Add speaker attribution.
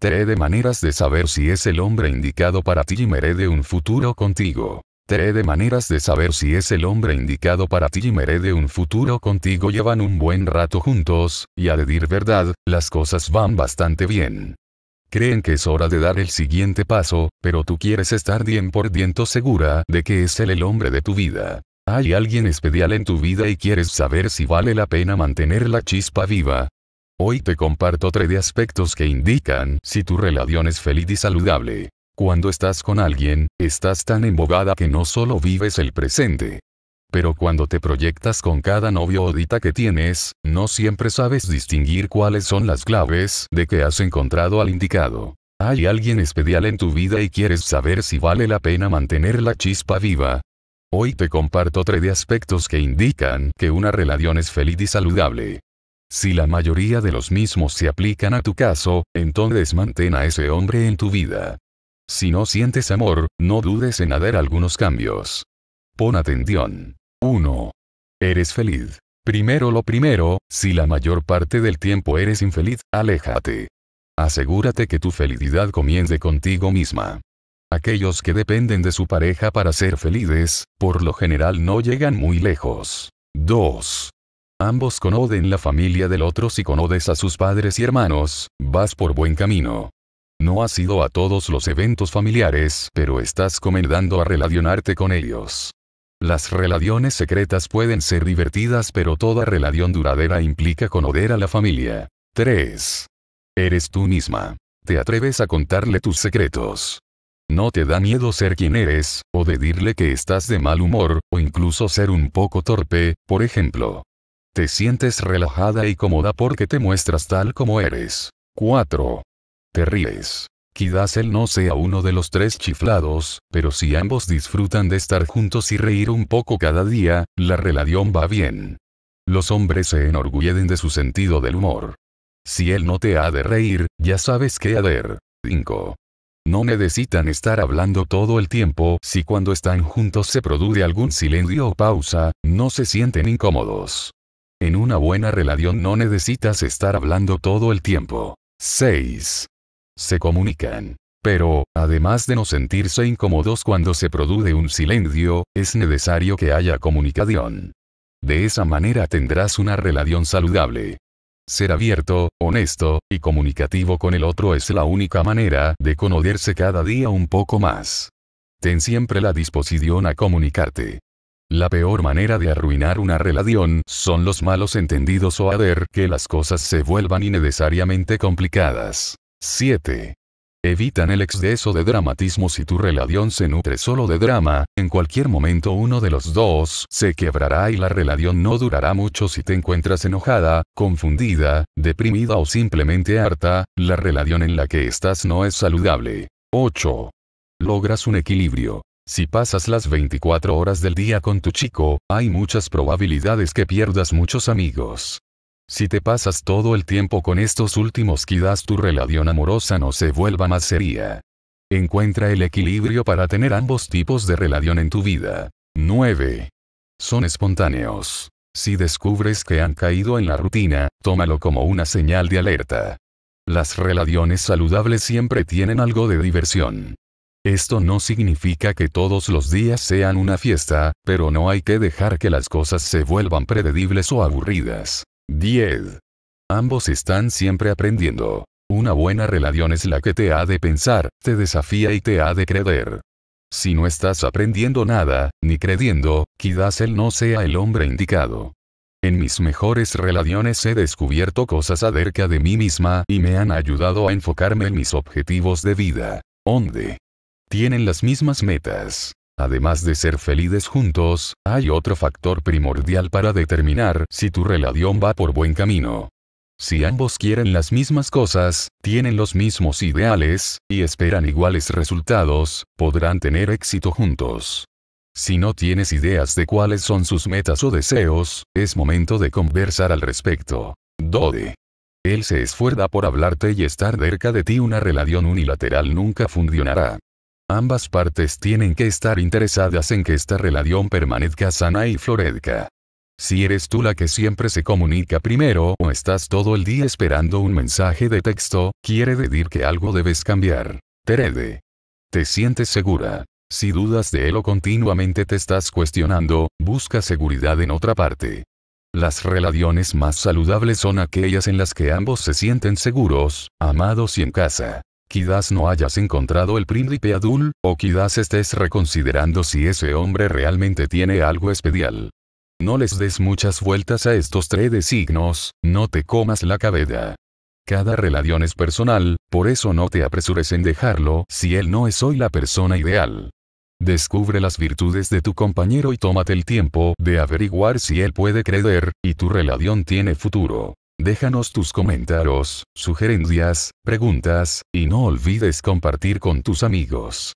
Speaker 1: Te de maneras de saber si es el hombre indicado para ti y merece un futuro contigo. Te de maneras de saber si es el hombre indicado para ti y merece un futuro contigo. Llevan un buen rato juntos, y a decir verdad, las cosas van bastante bien. Creen que es hora de dar el siguiente paso, pero tú quieres estar bien por diento segura de que es él el hombre de tu vida. Hay alguien especial en tu vida y quieres saber si vale la pena mantener la chispa viva, Hoy te comparto tres aspectos que indican si tu relación es feliz y saludable. Cuando estás con alguien, estás tan embobada que no solo vives el presente. Pero cuando te proyectas con cada novio o dita que tienes, no siempre sabes distinguir cuáles son las claves de que has encontrado al indicado. Hay alguien especial en tu vida y quieres saber si vale la pena mantener la chispa viva. Hoy te comparto tres aspectos que indican que una relación es feliz y saludable. Si la mayoría de los mismos se aplican a tu caso, entonces mantén a ese hombre en tu vida. Si no sientes amor, no dudes en hacer algunos cambios. Pon atención. 1. Eres feliz. Primero lo primero, si la mayor parte del tiempo eres infeliz, aléjate. Asegúrate que tu felicidad comience contigo misma. Aquellos que dependen de su pareja para ser felices, por lo general no llegan muy lejos. 2 ambos conoden la familia del otro si conodes a sus padres y hermanos, vas por buen camino. No has ido a todos los eventos familiares, pero estás comenzando a relacionarte con ellos. Las relaciones secretas pueden ser divertidas, pero toda relación duradera implica conoder a la familia. 3. Eres tú misma. Te atreves a contarle tus secretos. No te da miedo ser quien eres, o de dirle que estás de mal humor, o incluso ser un poco torpe, por ejemplo. Te sientes relajada y cómoda porque te muestras tal como eres. 4. Te ríes. Quizás él no sea uno de los tres chiflados, pero si ambos disfrutan de estar juntos y reír un poco cada día, la relación va bien. Los hombres se enorgullecen de su sentido del humor. Si él no te ha de reír, ya sabes qué hacer. 5. No necesitan estar hablando todo el tiempo, si cuando están juntos se produce algún silencio o pausa, no se sienten incómodos. En una buena relación no necesitas estar hablando todo el tiempo. 6. Se comunican. Pero, además de no sentirse incómodos cuando se produce un silencio, es necesario que haya comunicación. De esa manera tendrás una relación saludable. Ser abierto, honesto y comunicativo con el otro es la única manera de conocerse cada día un poco más. Ten siempre la disposición a comunicarte. La peor manera de arruinar una relación son los malos entendidos o hacer que las cosas se vuelvan innecesariamente complicadas. 7. Evitan el exceso de dramatismo si tu relación se nutre solo de drama, en cualquier momento uno de los dos se quebrará y la relación no durará mucho si te encuentras enojada, confundida, deprimida o simplemente harta, la relación en la que estás no es saludable. 8. Logras un equilibrio. Si pasas las 24 horas del día con tu chico, hay muchas probabilidades que pierdas muchos amigos. Si te pasas todo el tiempo con estos últimos quizás tu relación amorosa no se vuelva más seria. Encuentra el equilibrio para tener ambos tipos de relación en tu vida. 9. Son espontáneos. Si descubres que han caído en la rutina, tómalo como una señal de alerta. Las relaciones saludables siempre tienen algo de diversión. Esto no significa que todos los días sean una fiesta, pero no hay que dejar que las cosas se vuelvan predecibles o aburridas. 10. Ambos están siempre aprendiendo. Una buena relación es la que te ha de pensar, te desafía y te ha de creer. Si no estás aprendiendo nada, ni creyendo, quizás él no sea el hombre indicado. En mis mejores relaciones he descubierto cosas acerca de mí misma y me han ayudado a enfocarme en mis objetivos de vida. ¿Dónde? tienen las mismas metas. Además de ser felices juntos, hay otro factor primordial para determinar si tu relación va por buen camino. Si ambos quieren las mismas cosas, tienen los mismos ideales, y esperan iguales resultados, podrán tener éxito juntos. Si no tienes ideas de cuáles son sus metas o deseos, es momento de conversar al respecto. Dode. Él se esfuerza por hablarte y estar cerca de ti. Una relación unilateral nunca funcionará. Ambas partes tienen que estar interesadas en que esta relación permanezca sana y florezca. Si eres tú la que siempre se comunica primero o estás todo el día esperando un mensaje de texto, quiere decir que algo debes cambiar. Terede. Te sientes segura. Si dudas de él o continuamente te estás cuestionando, busca seguridad en otra parte. Las relaciones más saludables son aquellas en las que ambos se sienten seguros, amados y en casa. Quizás no hayas encontrado el príncipe adulto, o quizás estés reconsiderando si ese hombre realmente tiene algo especial. No les des muchas vueltas a estos tres signos, no te comas la cabeza. Cada relación es personal, por eso no te apresures en dejarlo si él no es hoy la persona ideal. Descubre las virtudes de tu compañero y tómate el tiempo de averiguar si él puede creer, y tu relación tiene futuro. Déjanos tus comentarios, sugerencias, preguntas, y no olvides compartir con tus amigos.